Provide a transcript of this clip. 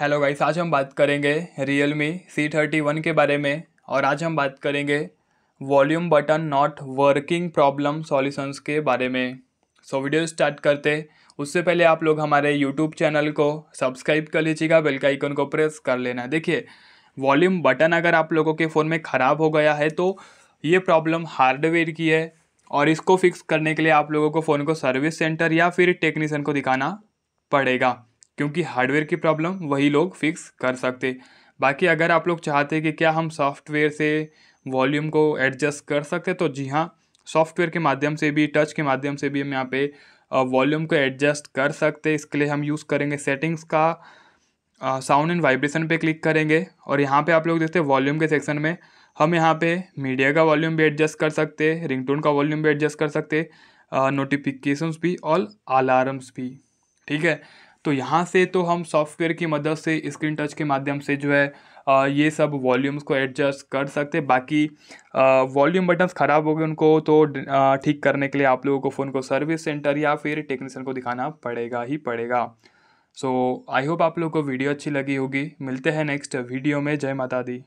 hello guys आज हम बात करेंगे Realme C thirty one के बारे में और आज हम बात करेंगे volume button not working problem solutions के बारे में सो so, वीडियो स्टार्ट करते उससे पहले आप लोग हमारे यूट्यूब चैनल को सब्सक्राइब कर लीजिएगा बेल का आइकन को प्रेस कर लेना देखिए वॉल्यूम बटन अगर आप लोगों के फ़ोन में ख़राब हो गया है तो ये प्रॉब्लम हार्डवेयर की है और इसको फिक्स करने के लिए आप लोगों को फ़ोन को सर्विस सेंटर या फिर टेक्नीसन को दिखाना पड़ेगा क्योंकि हार्डवेयर की प्रॉब्लम वही लोग फिक्स कर सकते बाकी अगर आप लोग चाहते कि क्या हम सॉफ्टवेयर से वॉल्यूम को एडजस्ट कर सकते तो जी हाँ सॉफ्टवेयर के माध्यम से भी टच के माध्यम से भी हम यहाँ पे वॉल्यूम को एडजस्ट कर सकते इसके लिए हम यूज़ करेंगे सेटिंग्स का साउंड एंड वाइब्रेशन पे क्लिक करेंगे और यहाँ पे आप लोग देखते हैं वॉल्यूम के सेक्शन में हम यहाँ पे मीडिया का वॉल्यूम भी एडजस्ट कर सकते रिंगटोन का वॉल्यूम भी एडजस्ट कर सकते नोटिफिकेशंस भी और अलार्म्स भी ठीक है तो यहाँ से तो हम सॉफ्टवेयर की मदद से स्क्रीन टच के माध्यम से जो है ये सब वॉल्यूम्स को एडजस्ट कर सकते बाकी वॉल्यूम बटन्स ख़राब हो गए उनको तो ठीक करने के लिए आप लोगों को फ़ोन को सर्विस सेंटर या फिर टेक्नीसन को दिखाना पड़ेगा ही पड़ेगा सो आई होप आप लोगों को वीडियो अच्छी लगी होगी मिलते हैं नेक्स्ट वीडियो में जय माता दी